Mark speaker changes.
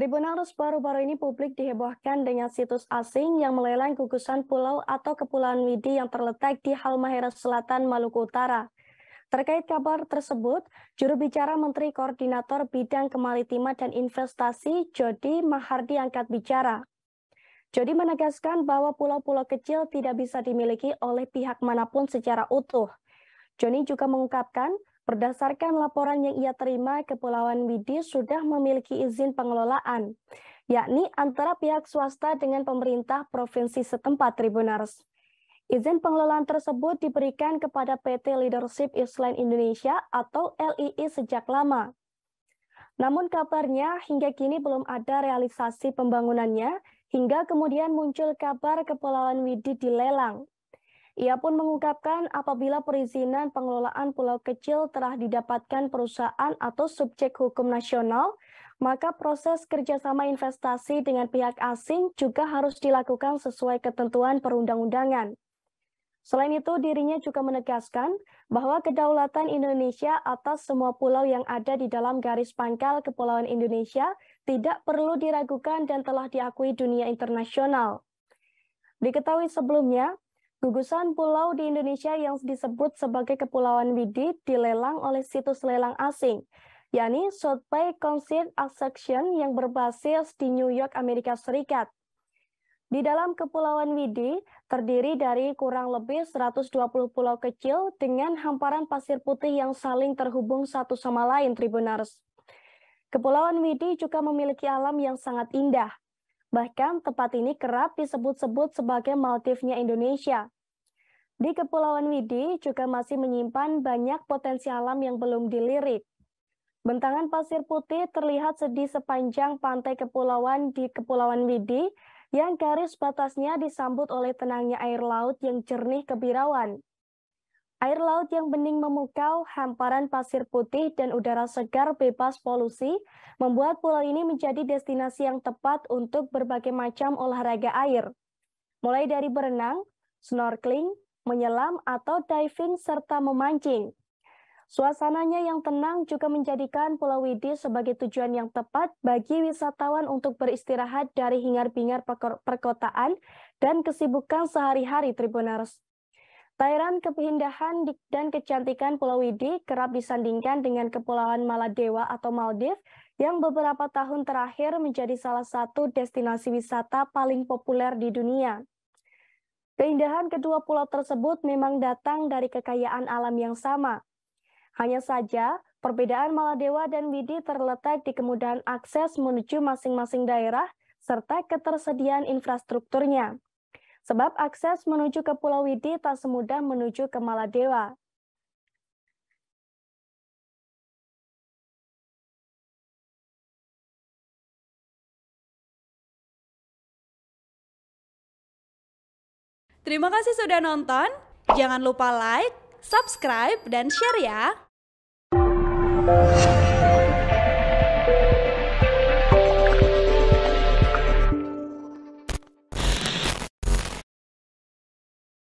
Speaker 1: Tribunarus baru-baru ini publik dihebohkan dengan situs asing yang melelang gugusan pulau atau kepulauan Widi yang terletak di Halmahera Selatan, Maluku Utara. Terkait kabar tersebut, juru bicara Menteri Koordinator Bidang Kemaritiman dan Investasi, Jody Mahardi angkat bicara. Jody menegaskan bahwa pulau-pulau kecil tidak bisa dimiliki oleh pihak manapun secara utuh. Joni juga mengungkapkan Berdasarkan laporan yang ia terima, Kepulauan Widi sudah memiliki izin pengelolaan, yakni antara pihak swasta dengan pemerintah provinsi setempat Tribunars. Izin pengelolaan tersebut diberikan kepada PT Leadership Island Indonesia atau LII sejak lama. Namun kabarnya hingga kini belum ada realisasi pembangunannya, hingga kemudian muncul kabar Kepulauan Widi dilelang. Ia pun mengungkapkan apabila perizinan pengelolaan pulau kecil telah didapatkan perusahaan atau subjek hukum nasional, maka proses kerjasama investasi dengan pihak asing juga harus dilakukan sesuai ketentuan perundang-undangan. Selain itu, dirinya juga menegaskan bahwa kedaulatan Indonesia atas semua pulau yang ada di dalam garis pangkal Kepulauan Indonesia tidak perlu diragukan dan telah diakui dunia internasional. Diketahui sebelumnya, Gugusan pulau di Indonesia yang disebut sebagai Kepulauan Widi dilelang oleh situs lelang asing, yakni South Bay Concert yang berbasis di New York, Amerika Serikat. Di dalam Kepulauan Widi terdiri dari kurang lebih 120 pulau kecil dengan hamparan pasir putih yang saling terhubung satu sama lain, Tribunars. Kepulauan Widi juga memiliki alam yang sangat indah, Bahkan tempat ini kerap disebut-sebut sebagai Maldivnya Indonesia. Di Kepulauan Widi juga masih menyimpan banyak potensi alam yang belum dilirik. Bentangan pasir putih terlihat sedih sepanjang pantai kepulauan di Kepulauan Widi yang garis batasnya disambut oleh tenangnya air laut yang jernih kebirawan. Air laut yang bening memukau, hamparan pasir putih, dan udara segar bebas polusi membuat pulau ini menjadi destinasi yang tepat untuk berbagai macam olahraga air. Mulai dari berenang, snorkeling, menyelam, atau diving, serta memancing. Suasananya yang tenang juga menjadikan Pulau Widi sebagai tujuan yang tepat bagi wisatawan untuk beristirahat dari hingar-bingar perkotaan dan kesibukan sehari-hari Tribuners. Perairan kepindahan dan kecantikan Pulau Widi kerap disandingkan dengan Kepulauan Maladewa atau Maldives yang beberapa tahun terakhir menjadi salah satu destinasi wisata paling populer di dunia. Keindahan kedua pulau tersebut memang datang dari kekayaan alam yang sama. Hanya saja, perbedaan Maladewa dan Widi terletak di kemudahan akses menuju masing-masing daerah serta ketersediaan infrastrukturnya. Sebab akses menuju ke Pulau Widi tak semudah menuju ke Maladewa. Terima kasih sudah nonton. Jangan lupa like, subscribe, dan share ya.